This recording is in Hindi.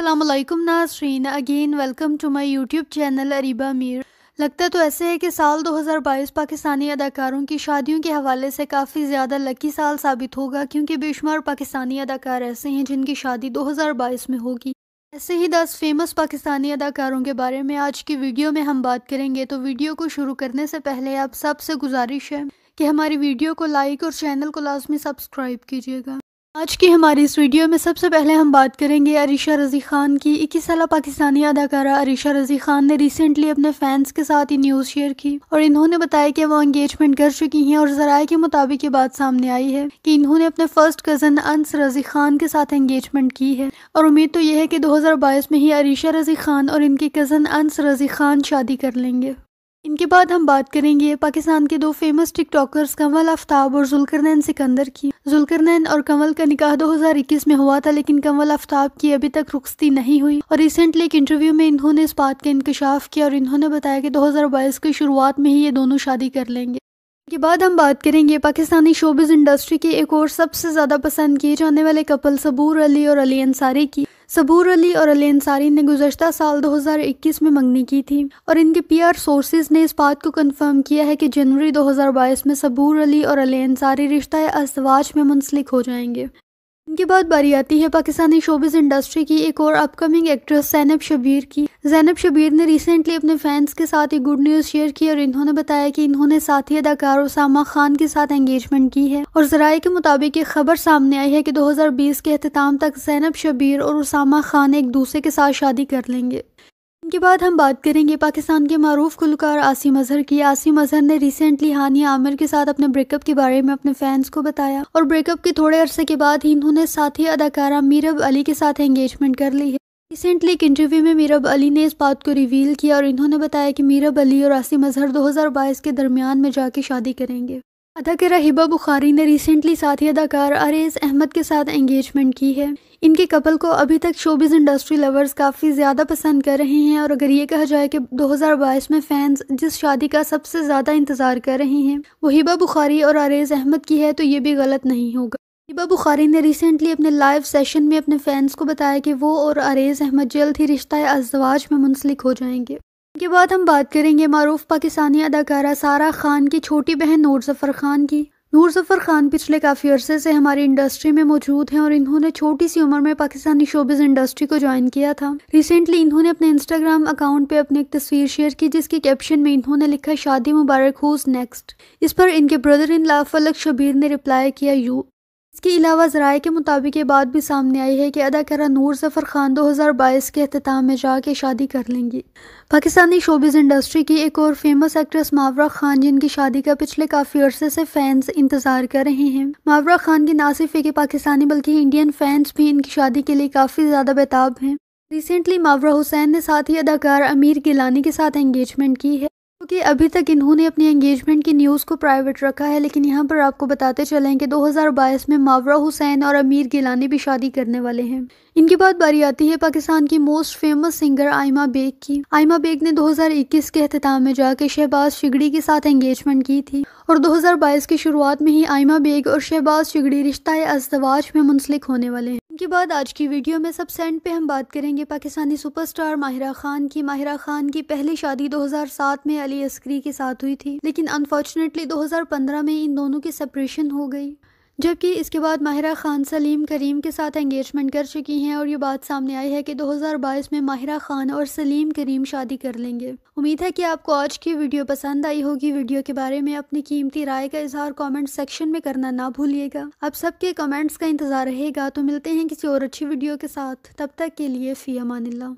अल्लाम नाजरीन again welcome to my YouTube channel Areeba Mir लगता तो ऐसे है कि साल 2022 पाकिस्तानी अदाकारों की शादियों के हवाले से काफ़ी ज़्यादा लकी साल साबित होगा क्योंकि बेशुमार पाकिस्तानी अदाकार ऐसे हैं जिनकी शादी 2022 में होगी ऐसे ही 10 फेमस पाकिस्तानी अदाकारों के बारे में आज की वीडियो में हम बात करेंगे तो वीडियो को शुरू करने से पहले आप सबसे गुजारिश है कि हमारी वीडियो को लाइक और चैनल को लाजमी सब्सक्राइब कीजिएगा आज की हमारी इस वीडियो में सबसे पहले हम बात करेंगे अरीशा रज़ी ख़ान की इक्कीस साल पाकिस्तानी अदाकारा अरीशा रज़ी ख़ान ने रिसेंटली अपने फैंस के साथ ये न्यूज़ शेयर की और इन्होंने बताया कि वो एंगेजमेंट कर चुकी हैं और ज़राए के मुताबिक ये बात सामने आई है कि इन्होंने अपने फर्स्ट कज़न अंस रज़ी ख़ान के साथ एंगेजमेंट की है और उम्मीद तो यह है कि दो में ही अरीशा रज़ी ख़ान और इनके कज़न अंस रज़ी ख़ान शादी कर लेंगे इनके बाद हम बात करेंगे पाकिस्तान के दो फेमस टिकटॉकर्स कंवल आफ्ताब और जुलकरनैन सिकंदर की जुलकरनैन और कंवल का निकाह 2021 में हुआ था लेकिन कंवल आफ्ताब की अभी तक रुखती नहीं हुई और रिसेंटली एक इंटरव्यू में इन्होंने इस बात का इंकशाफ किया और इन्होंने बताया कि 2022 की शुरुआत में ही ये दोनों शादी कर लेंगे के बाद हम बात करेंगे पाकिस्तानी शोबिज इंडस्ट्री के एक और सबसे ज़्यादा पसंद किए जाने वाले कपल सबूर अली और अली अंसारी की सबूर अली और अली अंसारी ने गुजशत साल 2021 में मंगनी की थी और इनके पीआर सोर्सेज ने इस बात को कंफर्म किया है कि जनवरी 2022 में सबूर अली और अली अंसारी रिश्ता असवाज में मुंसलिक हो जाएंगे इनके बाद बारी आती है पाकिस्तानी शोबिस इंडस्ट्री की एक और अपकमिंग एक्ट्रेस जैनब शबीर की जैनब शबीर ने रिसेंटली अपने फैंस के साथ एक गुड न्यूज़ शेयर की और इन्होंने बताया कि इन्होंने साथी अदाकार उसामा खान के साथ एंगेजमेंट की है और जराये के मुताबिक एक खबर सामने आई है कि 2020 के अहतमाम तक जैनब शबीर और उसामा खान एक दूसरे के साथ शादी कर लेंगे के बाद हम बात करेंगे पाकिस्तान के मरूफ गुलकार आसिम अजहर की आसिम अजहर ने रिसेंटली हानिया आमिर के साथ अपने ब्रेकअप के बारे में अपने फैंस को बताया और ब्रेकअप के थोड़े अरसे के बाद ही इन्होंने साथी अदाकारा मीरब अली के साथ एंगेजमेंट कर ली है रिसेंटली एक इंटरव्यू में मीरब अली ने इस बात को रिवील किया और इन्होंने बताया कि मीरब अली और आसिम अजहर 2022 के दरमियान में जाके शादी करेंगे अदाकारा हिबा बुखारी ने रिसेंटली साथी अदाकार अरेज अहमद के साथ एंगेजमेंट की है इनके कपल को अभी तक शोबिज इंडस्ट्री लवर्स काफ़ी ज़्यादा पसंद कर रहे हैं और अगर ये कहा जाए कि 2022 में फैंस जिस शादी का सबसे ज़्यादा इंतज़ार कर रहे हैं वो हिबा बुखारी और आरेज अहमद की है तो ये भी गलत नहीं होगा हिबा बुखारी ने रिसेंटली अपने लाइव सेशन में अपने फैंस को बताया कि वो और अरेज अहमद जल्द ही रिश्ता अजवाज में मुंसलिक हो जाएंगे इसके बाद हम बात करेंगे मरूफ पाकिस्तानी अदाकारा सारा खान की छोटी बहन नूर जफर खान की नूर जफ़र ख़ान पिछले काफ़ी अरसे से हमारी इंडस्ट्री में मौजूद हैं और इन्होंने छोटी सी उम्र में पाकिस्तानी शोबिज इंडस्ट्री को ज्वाइन किया था रिसेंटली इन्होंने अपने इंस्टाग्राम अकाउंट पे अपनी एक तस्वीर शेयर की जिसके कैप्शन में इन्होंने लिखा शादी मुबारक हुज नेक्स्ट इस पर इनके ब्रदर इन लाफ अलग शबीर ने रिप्लाई किया यू इसके अलावा जराए के मुताबिक ये बात भी सामने आई है कि अदाकारा नूर जफ़र ख़ान 2022 के अख्ताम में जाके शादी कर लेंगी पाकिस्तानी शोबिज़ इंडस्ट्री की एक और फेमस एक्ट्रेस मावरा खान जिनकी शादी का पिछले काफ़ी अरसे से फैंस इंतज़ार कर रहे हैं मावरा खान की ना सिर्फ एक पाकिस्तानी बल्कि इंडियन फैंस भी इनकी शादी के लिए काफ़ी ज़्यादा बेताब हैं रिसेंटली मावरा हुसैन ने साथ ही अदाकार अमीर गिलानी के साथ एंगेजमेंट की है क्योंकि okay, अभी तक इन्होंने अपनी एंगेजमेंट की न्यूज़ को प्राइवेट रखा है लेकिन यहाँ पर आपको बताते चलें कि 2022 में मावरा हुसैन और अमीर गिलानी भी शादी करने वाले हैं इनके बाद बारी आती है पाकिस्तान की most famous singer Aima Baig की आयमा बेग ने 2021 के अख्ताम में जाके शहबाज शिगड़ी के साथ एंगेजमेंट की थी और 2022 की शुरुआत में ही आयमा बेग और शहबाज शिगड़ी रिश्ता अजवाज में मुंसलिक होने वाले हैं के बाद आज की वीडियो में सब सेंड पे हम बात करेंगे पाकिस्तानी सुपरस्टार माहिरा खान की माहिरा खान की पहली शादी 2007 में अली अस्करी के साथ हुई थी लेकिन अनफॉर्चुनेटली 2015 में इन दोनों की सेपरेशन हो गई जबकि इसके बाद माहिरा खान सलीम करीम के साथ एंगेजमेंट कर चुकी हैं और ये बात सामने आई है कि 2022 में माहिरा खान और सलीम करीम शादी कर लेंगे उम्मीद है कि आपको आज की वीडियो पसंद आई होगी वीडियो के बारे में अपनी कीमती राय का इजहार कमेंट सेक्शन में करना ना भूलिएगा आप सबके कमेंट्स का इंतजार रहेगा तो मिलते हैं किसी और अच्छी वीडियो के साथ तब तक के लिए फ़ी अमानिल्ला